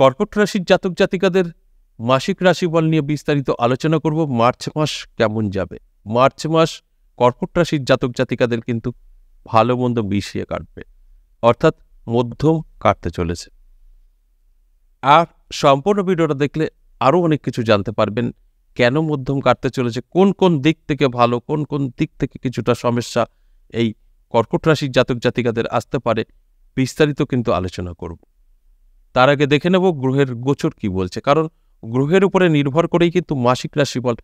কর্কট রাশির জাতক জাতিকাদের মাসিক রাশিফল নিয়ে বিস্তারিত আলোচনা করব মার্চ মাস কেমন যাবে মার্চ মাস কর্কট রাশির জাতক জাতিকাদের কিন্তু ভালো মন্দ মিশিয়ে কাটবে অর্থাৎ মধ্যম কাটতে চলেছে আর সম্পূর্ণ ভিডিওটা দেখলে আরও অনেক কিছু জানতে পারবেন কেন মধ্যম কাটতে চলেছে কোন কোন দিক থেকে ভালো কোন কোন দিক থেকে কিছুটা সমস্যা এই কর্কট রাশির জাতক জাতিকাদের আসতে পারে বিস্তারিত কিন্তু আলোচনা করব তার আগে দেখে নেব গ্রহের গোচর কি বলছে কারণ গ্রহের উপরে নির্ভর করেই কিন্তু মাসিক রাশিফল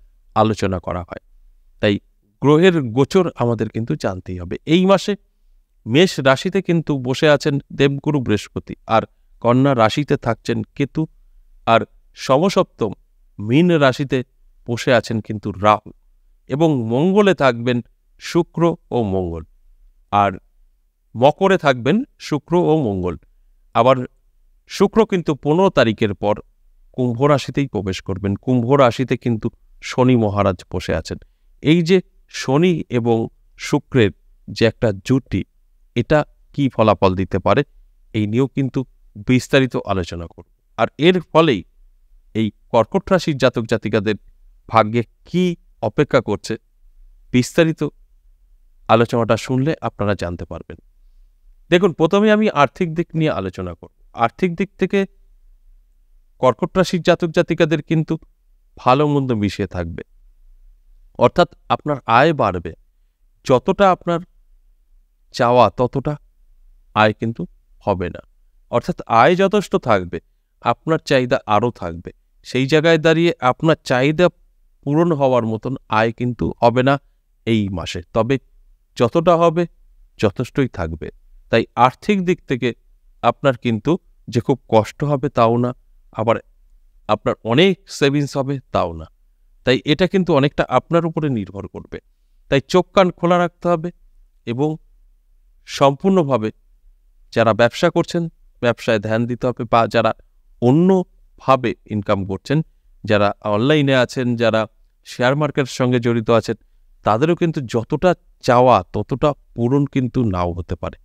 আলোচনা করা হয় তাই গ্রহের গোচর আমাদের কিন্তু জানতেই হবে এই মাসে মেষ রাশিতে কিন্তু বসে আছেন দেবগুরু বৃহস্পতি আর কন্যা রাশিতে থাকছেন কেতু আর সমসপ্তম মীন রাশিতে বসে আছেন কিন্তু রাহু এবং মঙ্গলে থাকবেন শুক্র ও মঙ্গল আর মকরে থাকবেন শুক্র ও মঙ্গল আবার শুক্র কিন্তু পনেরো তারিখের পর কুম্ভ রাশিতেই প্রবেশ করবেন কুম্ভ রাশিতে কিন্তু শনি মহারাজ বসে আছেন এই যে শনি এবং শুক্রের যে একটা জুটি এটা কি ফলাফল দিতে পারে এই নিয়েও কিন্তু বিস্তারিত আলোচনা করব আর এর ফলেই এই কর্কট রাশির জাতক জাতিকাদের ভাগ্যে কি অপেক্ষা করছে বিস্তারিত আলোচনাটা শুনলে আপনারা জানতে পারবেন দেখুন প্রথমে আমি আর্থিক দিক নিয়ে আলোচনা করব আর্থিক দিক থেকে কর্কট রাশির জাতক জাতিকাদের কিন্তু ভালো মন্দ মিশিয়ে থাকবে অর্থাৎ আপনার আয় বাড়বে যতটা আপনার চাওয়া ততটা আয় কিন্তু হবে না অর্থাৎ আয় যথেষ্ট থাকবে আপনার চাহিদা আরও থাকবে সেই জায়গায় দাঁড়িয়ে আপনার চাহিদা পূরণ হওয়ার মতন আয় কিন্তু হবে না এই মাসে তবে যতটা হবে যথেষ্টই থাকবে তাই আর্থিক দিক থেকে আপনার কিন্তু যে খুব কষ্ট হবে তাও না আবার আপনার অনেক সেভিংস হবে তাও না তাই এটা কিন্তু অনেকটা আপনার উপরে নির্ভর করবে তাই চোখ কান খোলা রাখতে হবে এবং সম্পূর্ণভাবে যারা ব্যবসা করছেন ব্যবসায় ধ্যান দিতে হবে বা যারা অন্যভাবে ইনকাম করছেন যারা অনলাইনে আছেন যারা শেয়ার মার্কেটের সঙ্গে জড়িত আছেন তাদেরও কিন্তু যতটা চাওয়া ততটা পূরণ কিন্তু নাও হতে পারে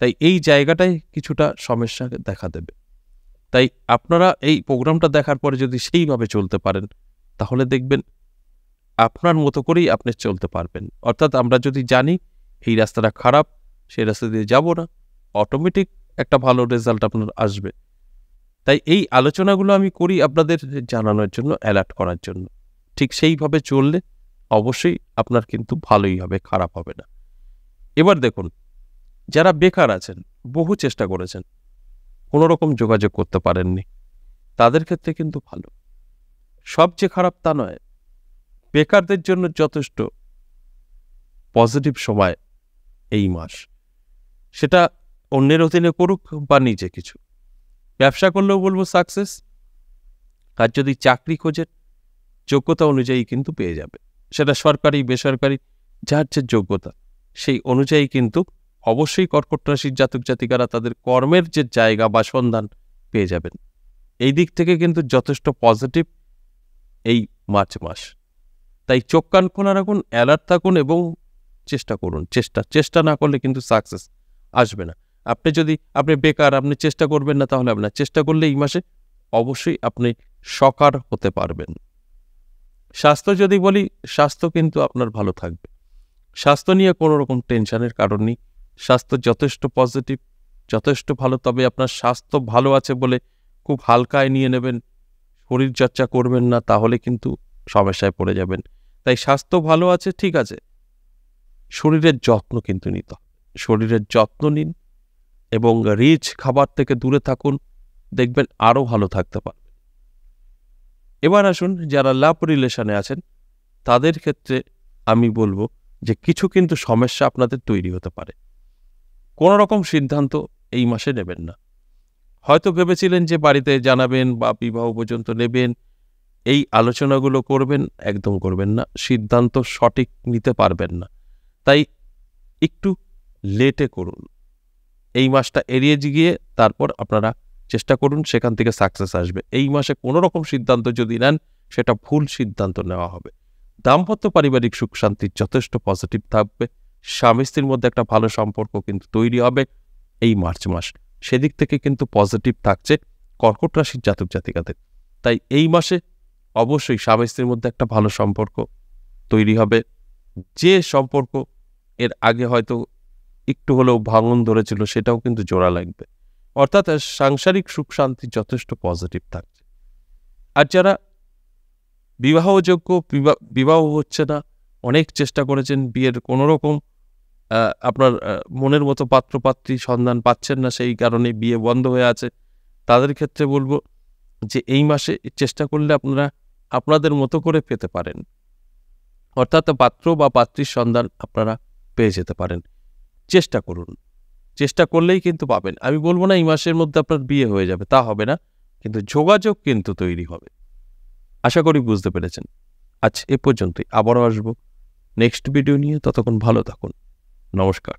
তাই এই জায়গাটায় কিছুটা সমস্যা দেখা দেবে তাই আপনারা এই প্রোগ্রামটা দেখার পরে যদি সেইভাবে চলতে পারেন তাহলে দেখবেন আপনার মতো করেই আপনি চলতে পারবেন অর্থাৎ আমরা যদি জানি এই রাস্তাটা খারাপ সেই রাস্তা দিয়ে যাব না অটোমেটিক একটা ভালো রেজাল্ট আপনার আসবে তাই এই আলোচনাগুলো আমি করি আপনাদের জানানোর জন্য অ্যালার্ট করার জন্য ঠিক সেইভাবে চললে অবশ্যই আপনার কিন্তু ভালোই হবে খারাপ হবে না এবার দেখুন যারা বেকার আছেন বহু চেষ্টা করেছেন কোনো রকম যোগাযোগ করতে পারেননি তাদের ক্ষেত্রে কিন্তু ভালো সবচেয়ে খারাপ তা নয় বেকারদের জন্য যথেষ্ট পজিটিভ সময় এই মাস সেটা অন্যের অধীনে করুক বা নিজে কিছু ব্যবসা করলেও বলবো সাকসেস আর যদি চাকরি খোঁজেন যোগ্যতা অনুযায়ী কিন্তু পেয়ে যাবে সেটা সরকারি বেসরকারি যার যে যোগ্যতা সেই অনুযায়ী কিন্তু অবশ্যই কর্কট রাশির জাতক জাতিকারা তাদের কর্মের যে জায়গা বা সন্ধান পেয়ে যাবেন এই দিক থেকে কিন্তু যথেষ্ট পজিটিভ এই মার্চ মাস তাই চোখ কান খোলা রাখুন অ্যালার্ট থাকুন এবং চেষ্টা করুন চেষ্টা চেষ্টা না করলে কিন্তু সাকসেস আসবে না আপনি যদি আপনি বেকার আপনি চেষ্টা করবেন না তাহলে আপনার চেষ্টা করলে এই মাসে অবশ্যই আপনি সকার হতে পারবেন স্বাস্থ্য যদি বলি স্বাস্থ্য কিন্তু আপনার ভালো থাকবে স্বাস্থ্য নিয়ে কোনো রকম টেনশনের কারণ নেই স্বাস্থ্য যথেষ্ট পজিটিভ যথেষ্ট ভালো তবে আপনার স্বাস্থ্য ভালো আছে বলে খুব হালকায় নিয়ে নেবেন শরীর চর্চা করবেন না তাহলে কিন্তু সমস্যায় পড়ে যাবেন তাই স্বাস্থ্য ভালো আছে ঠিক আছে শরীরের যত্ন কিন্তু নিত শরীরের যত্ন নিন এবং রিচ খাবার থেকে দূরে থাকুন দেখবেন আরও ভালো থাকতে পারবেন এবার আসুন যারা লাভ রিলেশনে আছেন তাদের ক্ষেত্রে আমি বলবো যে কিছু কিন্তু সমস্যা আপনাদের তৈরি হতে পারে কোনো রকম সিদ্ধান্ত এই মাসে নেবেন না হয়তো ভেবেছিলেন যে বাড়িতে জানাবেন বা বিবাহ পর্যন্ত নেবেন এই আলোচনাগুলো করবেন একদম করবেন না সিদ্ধান্ত সঠিক নিতে পারবেন না তাই একটু লেটে করুন এই মাসটা এড়িয়ে গিয়ে তারপর আপনারা চেষ্টা করুন সেখান থেকে সাকসেস আসবে এই মাসে কোনো রকম সিদ্ধান্ত যদি নেন সেটা ভুল সিদ্ধান্ত নেওয়া হবে দাম্পত্য পারিবারিক সুখ শান্তির যথেষ্ট পজিটিভ থাকবে স্বামী স্ত্রীর মধ্যে একটা ভালো সম্পর্ক কিন্তু তৈরি হবে এই মার্চ মাস সেদিক থেকে কিন্তু পজিটিভ থাকছে কর্কট রাশির জাতক জাতিকাদের তাই এই মাসে অবশ্যই স্বামী স্ত্রীর মধ্যে একটা ভালো সম্পর্ক তৈরি হবে যে সম্পর্ক এর আগে হয়তো একটু হলেও ভাঙন ধরেছিল সেটাও কিন্তু জোড়া লাগবে অর্থাৎ সাংসারিক সুখ শান্তি যথেষ্ট পজিটিভ থাকছে আর যারা বিবাহযোগ্য বিবাহ হচ্ছে না অনেক চেষ্টা করেছেন বিয়ের কোনোরকম রকম আপনার মনের মতো পাত্রপাত্রী সন্ধান পাচ্ছেন না সেই কারণে বিয়ে বন্ধ হয়ে আছে তাদের ক্ষেত্রে বলবো যে এই মাসে চেষ্টা করলে আপনারা আপনাদের মতো করে পেতে পারেন অর্থাৎ পাত্র বা পাত্রীর সন্ধান আপনারা পেয়ে যেতে পারেন চেষ্টা করুন চেষ্টা করলেই কিন্তু পাবেন আমি বলবো না এই মাসের মধ্যে আপনার বিয়ে হয়ে যাবে তা হবে না কিন্তু যোগাযোগ কিন্তু তৈরি হবে আশা করি বুঝতে পেরেছেন আচ্ছা এ পর্যন্তই আবারও আসবো নেক্সট ভিডিও নিয়ে ততক্ষণ ভালো থাকুন নমস্কার